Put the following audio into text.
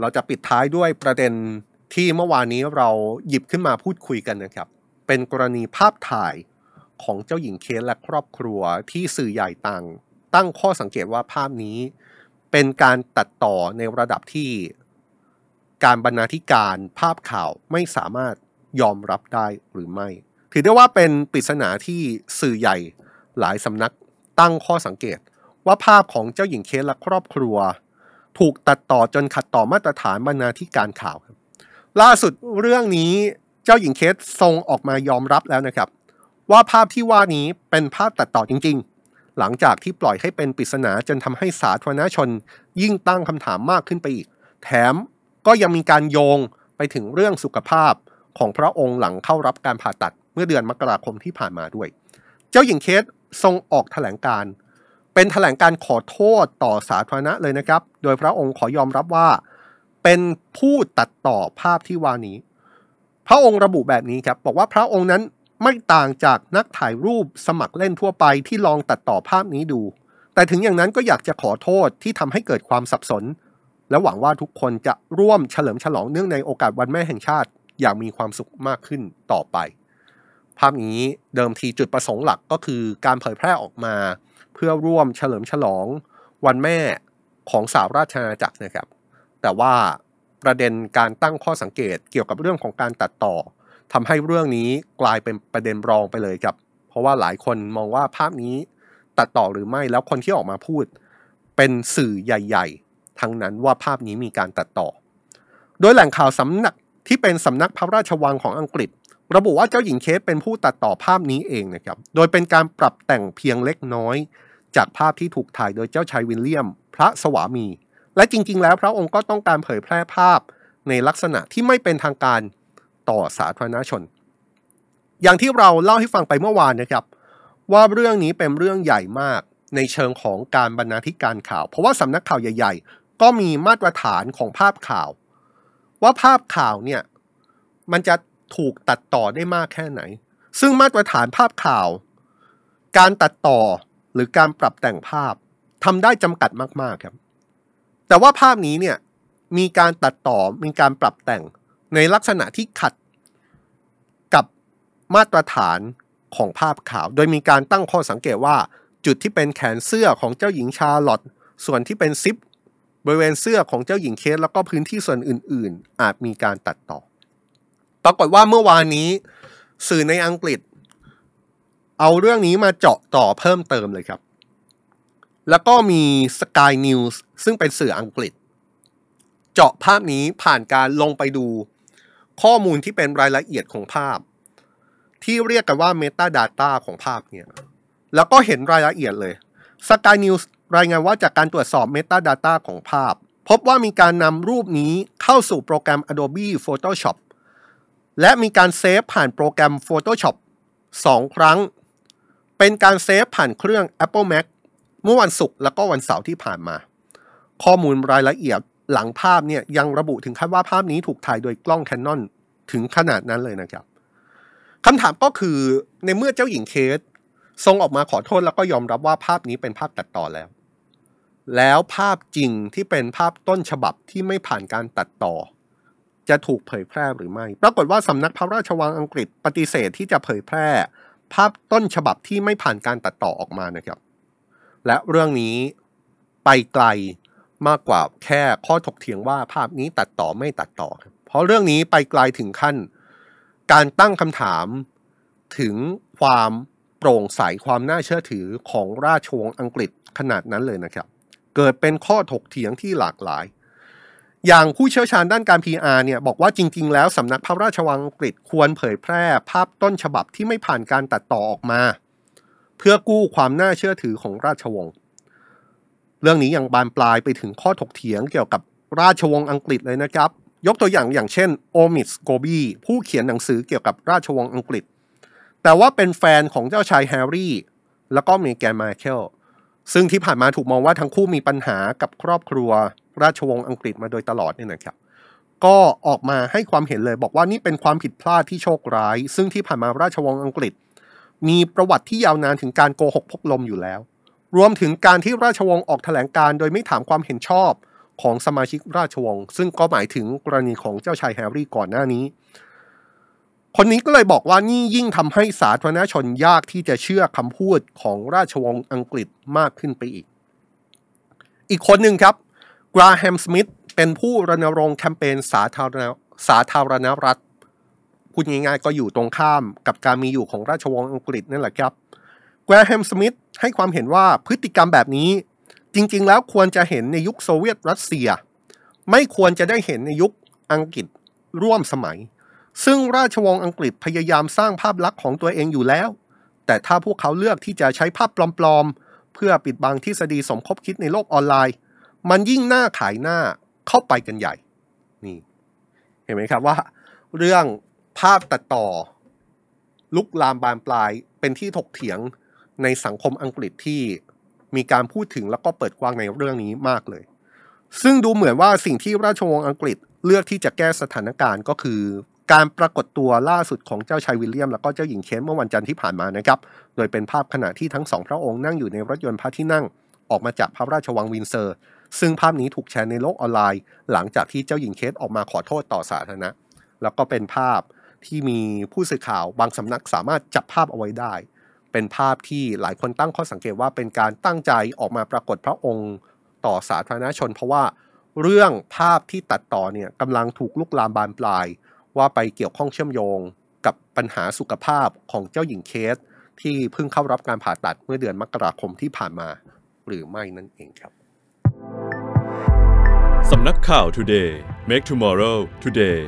เราจะปิดท้ายด้วยประเด็นที่เมื่อวานนี้เราหยิบขึ้นมาพูดคุยกันนะครับ เป็นกรณีภาพถ่ายของเจ้าหญิงเคสและครอบครัวที่สื่อใหญ่ตั้งตั้งข้อสังเกตว่าภาพนี้เป็นการตัดต่อในระดับที่ การบรรณาธิการภาพข่าวไม่สามารถยอมรับได้หรือไม่ ถือได้ว่าเป็นปริศนาที่สื่อใหญ่หลายสำนักตั้งข้อสังเกต ว่าภาพของเจ้าหญิงเคสและครอบครัวถูกตัดต่อจนขัดต่อมาตรฐานบรรณาธิการข่าวครับล่าสุดเรื่องนี้เจ้าหญิงเคสทรงออกมายอมรับแล้วนะครับ ว่าภาพที่ว่านี้เป็นภาพตัดต่อจริง ๆ หลังจากที่ปล่อยให้เป็นปริศนา จนทำให้สาธารณชน ยิ่งตั้งคำถามมากขึ้นไปอีก แถมก็ยังมีการโยงไปถึงเรื่องสุขภาพของพระองค์หลังเข้ารับการผ่าตัดเมื่อเดือนมกราคมที่ผ่านมาด้วย เจ้าหญิงเคสทรงออกแถลงการเป็นแถลงการขอโทษต่อสาธารณะเลยนะครับ โดยพระองค์ขอยอมรับว่า เป็นผู้ตัดต่อภาพที่วานี้ พระองค์ระบุแบบนี้ครับบอกว่าพระองค์นั้นไม่ต่างจากนักถ่ายรูปสมัครเล่นทั่วไปที่ลองตัดต่อภาพนี้ดู แต่ถึงอย่างนั้นก็อยากจะขอโทษที่ทำให้เกิดความสับสน และหวังว่าทุกคนจะร่วมเฉลิมฉลองเนื่องในโอกาสวันแม่แห่งชาติ อย่างมีความสุขมากขึ้นต่อไป ภาพนี้เดิมทีจุดประสงค์หลักก็คือการเผยแพร่ออกมาเพื่อร่วมเฉลิมฉลองวันแม่ของสาวราชอาณาจักรนะครับแต่ว่าประเด็นการตั้งข้อสังเกตเกี่ยวกับเรื่องของการตัดต่อ ทำให้เรื่องนี้กลายเป็นประเด็นรองไปเลยครับ เพราะว่าหลายคนมองว่าภาพนี้ตัดต่อหรือไม่แล้วคนที่ออกมาพูดเป็นสื่อใหญ่ ๆ ทั้งนั้นว่าภาพนี้มีการตัดต่อ โดยแหล่งข่าวสำนักที่เป็นสำนักพระราชวังของอังกฤษระบุว่าเจ้าหญิงเคสเป็นผู้ตัดต่อภาพนี้เองนะครับ โดยเป็นการปรับแต่งเพียงเล็กน้อย จากภาพที่ถูกถ่ายโดยเจ้าชายวิลเลียมพระสวามี และจริงๆ แล้วพระองค์ก็ต้องการเผยแพร่ภาพในลักษณะที่ไม่เป็นทางการต่อสาธารณชน อย่างที่เราเล่าให้ฟังไปเมื่อวานนะครับว่าเรื่องนี้เป็นเรื่องใหญ่มากในเชิงของการบรรณาธิการข่าว เพราะว่าสำนักข่าวใหญ่ๆ ก็มีมาตรฐานของภาพข่าว ว่าภาพข่าวเนี่ยมันจะถูกตัดต่อได้มากแค่ไหน ซึ่งมาตรฐานภาพข่าว การตัดต่อหรือการปรับแต่งภาพทำได้จำกัดมากๆครับ แต่ว่าภาพนี้เนี่ยมีการตัดต่อมีการปรับแต่งในลักษณะที่ขัดกับมาตรฐานของภาพข่าว โดยมีการตั้งข้อสังเกตว่าจุดที่เป็นแขนเสื้อของเจ้าหญิงชาลอตส่วนที่เป็นซิป บริเวณเสื้อของเจ้าหญิงเคสแล้วก็พื้นที่ส่วนอื่นๆ อาจมีการตัดต่อปรากฏว่าเมื่อวานนี้สื่อในอังกฤษ เอาเรื่องนี้มาเจาะต่อเพิ่มเติมเลยครับ แล้วก็มี Sky News ซึ่งเป็นสื่ออังกฤษ เจาะภาพนี้ผ่านการลงไปดูข้อมูลที่เป็นรายละเอียดของภาพ ที่เรียกกันว่า Metadata ของภาพเนี่ย แล้วก็เห็นรายละเอียดเลย Sky News รายงานว่าจากการตรวจสอบ Metadata ของภาพ พบว่ามีการนำรูปนี้เข้าสู่โปรแกรม Adobe Photoshop และมีการเซฟผ่านโปรแกรม Photoshop 2 ครั้ง เป็นการเซฟผ่านเครื่อง Apple Mac เมื่อวันศุกร์และก็วันเสาร์ที่ผ่านมา ข้อมูลรายละเอียดหลังภาพเนี่ยยังระบุถึงขั้นว่าภาพนี้ถูกถ่ายโดยกล้อง Canon ถึงขนาดนั้นเลยนะครับ คำถามก็คือในเมื่อเจ้าหญิงเคส ทรงออกมาขอโทษแล้วก็ยอมรับว่าภาพนี้เป็นภาพตัดต่อแล้ว แล้วภาพจริงที่เป็นภาพต้นฉบับที่ไม่ผ่านการตัดต่อจะถูกเผยแพร่หรือไม่ ปรากฏว่าสำนักพระราชวังอังกฤษปฏิเสธที่จะเผยแพร่ ภาพต้นฉบับที่ไม่ผ่านการตัดต่อออกมานะครับและเรื่องนี้ไปไกลมากกว่าแค่ข้อถกเถียงว่าภาพนี้ตัดต่อไม่ตัดต่อ เพราะเรื่องนี้ไปไกลถึงขั้น การตั้งคำถามถึงความโปร่งใส ความน่าเชื่อถือของราชวงศ์อังกฤษขนาดนั้นเลยนะครับเกิดเป็นข้อถกเถียงที่หลากหลายอย่างผู้เชี่ยวชาญด้านการ PR เนี่ย บอกว่าจริงๆ แล้วสำนักพระราชวังอังกฤษควรเผยแพร่ภาพต้นฉบับที่ไม่ผ่านการตัดต่อออกมา เพื่อกู้ความน่าเชื่อถือของราชวงศ์เรื่องนี้ยังบานปลายไปถึงข้อถกเถียงเกี่ยวกับราชวงศ์อังกฤษเลยนะครับ ยกตัวอย่างอย่างเช่นโอมิสโกบีผู้เขียนหนังสือเกี่ยวกับราชวงศ์อังกฤษ แต่ว่าเป็นแฟนของเจ้าชายแฮร์รี่แล้วก็เมแกนมาเคิลซึ่งที่ผ่านมาถูกมองว่าทั้งคู่มีปัญหากับครอบครัวราชวงศ์อังกฤษมาโดยตลอดเนี่ยนะครับ ก็ออกมาให้ความเห็นเลยบอกว่านี่เป็นความผิดพลาดที่โชคร้าย ซึ่งที่ผ่านมาราชวงศ์อังกฤษ มีประวัติที่ยาวนานถึงการโกหกพกลมอยู่แล้ว รวมถึงการที่ราชวงศ์ออกแถลงการ โดยไม่ถามความเห็นชอบของสมาชิกราชวงศ์ซึ่งก็หมายถึงกรณีของเจ้าชายแฮร์รี่ก่อนหน้านี้ คนนี้ก็เลยบอกว่านี่ยิ่งทำให้สาธารณชนยากที่จะเชื่อคำพูดของราชวงศ์อังกฤษมากขึ้นไปอีก อีกคนหนึ่งครับกราแฮมสมิธเป็นผู้รณรงค์แคมเปญสาธารณสาธารณรัฐพูดง่ายๆก็อยู่ตรงข้ามกับการมีอยู่ของราชวงศ์อังกฤษนั่นแหละครับกราแฮมสมิธให้ความเห็นว่าพฤติกรรมแบบนี้ จริงๆแล้วควรจะเห็นในยุคโซเวียตรัสเซีย ไม่ควรจะได้เห็นในยุคอังกฤษร่วมสมัย ซึ่งราชวงศ์อังกฤษพยายามสร้างภาพลักษณ์ของตัวเองอยู่แล้ว แต่ถ้าพวกเขาเลือกที่จะใช้ภาพปลอมๆเพื่อปิดบังทฤษฎีสมคบคิดในโลกออนไลน์มันยิ่งหน้าขายหน้าเข้าไปกันใหญ่ นี่ เห็นไหมครับว่าเรื่องภาพตัดต่อลุกลามบานปลายเป็นที่ถกเถียงในสังคมอังกฤษที่มีการพูดถึงแล้วก็เปิดกว้างในเรื่องนี้มากเลย ซึ่งดูเหมือนว่าสิ่งที่ราชวงศ์อังกฤษ เลือกที่จะแก้สถานการณ์ก็คือ การปรากฏตัวล่าสุดของเจ้าชายวิลเลียม แล้วก็เจ้าหญิงเคนเมื่อวันจันทร์ที่ผ่านมานะครับ โดยเป็นภาพขณะที่ทั้งสองพระองค์นั่งอยู่ในรถยนต์พระที่นั่งออกมาจากพระราชวังวินเซอร์ซึ่งภาพนี้ถูกแชร์ในโลกออนไลน์ หลังจากที่เจ้าหญิงเคสออกมาขอโทษต่อสาธารณะ แล้วก็เป็นภาพที่มีผู้สื่อข่าวบางสำนักสามารถจับภาพเอาไว้ได้ เป็นภาพที่หลายคนตั้งข้อสังเกตว่าเป็นการตั้งใจออกมาปรากฏพระองค์ต่อสาธารณชนเพราะว่าเรื่องภาพที่ตัดต่อเนี่ยกำลังถูกลุกลามบานปลายว่าไปเกี่ยวข้องเชื่อมโยงกับปัญหาสุขภาพของเจ้าหญิงเคสที่เพิ่งเข้ารับการผ่าตัดเมื่อเดือนมกราคมที่ผ่านมาหรือไม่นั่นเองครับสำนักข่าว Today Make Tomorrow Today